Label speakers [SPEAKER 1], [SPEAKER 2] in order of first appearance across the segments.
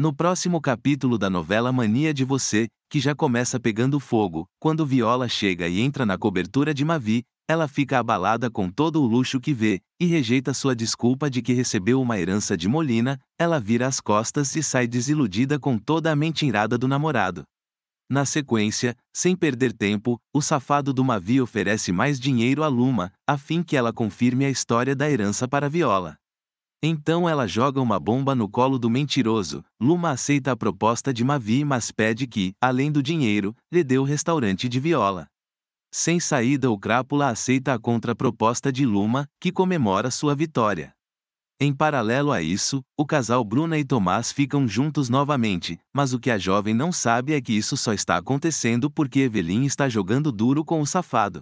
[SPEAKER 1] No próximo capítulo da novela Mania de Você, que já começa pegando fogo, quando Viola chega e entra na cobertura de Mavi, ela fica abalada com todo o luxo que vê e rejeita sua desculpa de que recebeu uma herança de Molina, ela vira as costas e sai desiludida com toda a mentirada do namorado. Na sequência, sem perder tempo, o safado do Mavi oferece mais dinheiro a Luma, a fim que ela confirme a história da herança para Viola. Então ela joga uma bomba no colo do mentiroso. Luma aceita a proposta de Mavi, mas pede que, além do dinheiro, lhe dê o restaurante de viola. Sem saída, o Crápula aceita a contraproposta de Luma, que comemora sua vitória. Em paralelo a isso, o casal Bruna e Tomás ficam juntos novamente, mas o que a jovem não sabe é que isso só está acontecendo porque Evelyn está jogando duro com o safado.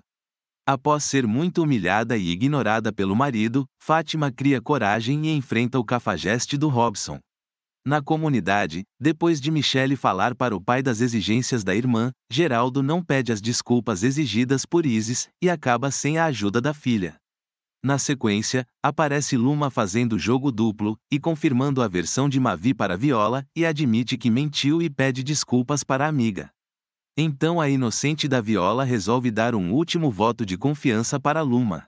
[SPEAKER 1] Após ser muito humilhada e ignorada pelo marido, Fátima cria coragem e enfrenta o cafajeste do Robson. Na comunidade, depois de Michelle falar para o pai das exigências da irmã, Geraldo não pede as desculpas exigidas por Isis e acaba sem a ajuda da filha. Na sequência, aparece Luma fazendo jogo duplo e confirmando a versão de Mavi para Viola e admite que mentiu e pede desculpas para a amiga. Então a inocente da viola resolve dar um último voto de confiança para Luma.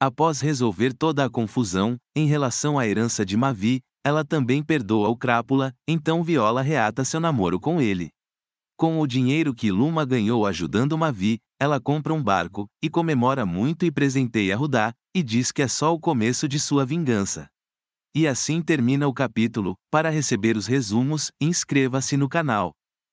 [SPEAKER 1] Após resolver toda a confusão, em relação à herança de Mavi, ela também perdoa o Crápula, então Viola reata seu namoro com ele. Com o dinheiro que Luma ganhou ajudando Mavi, ela compra um barco, e comemora muito e presenteia Rudá, e diz que é só o começo de sua vingança. E assim termina o capítulo. Para receber os resumos, inscreva-se no canal.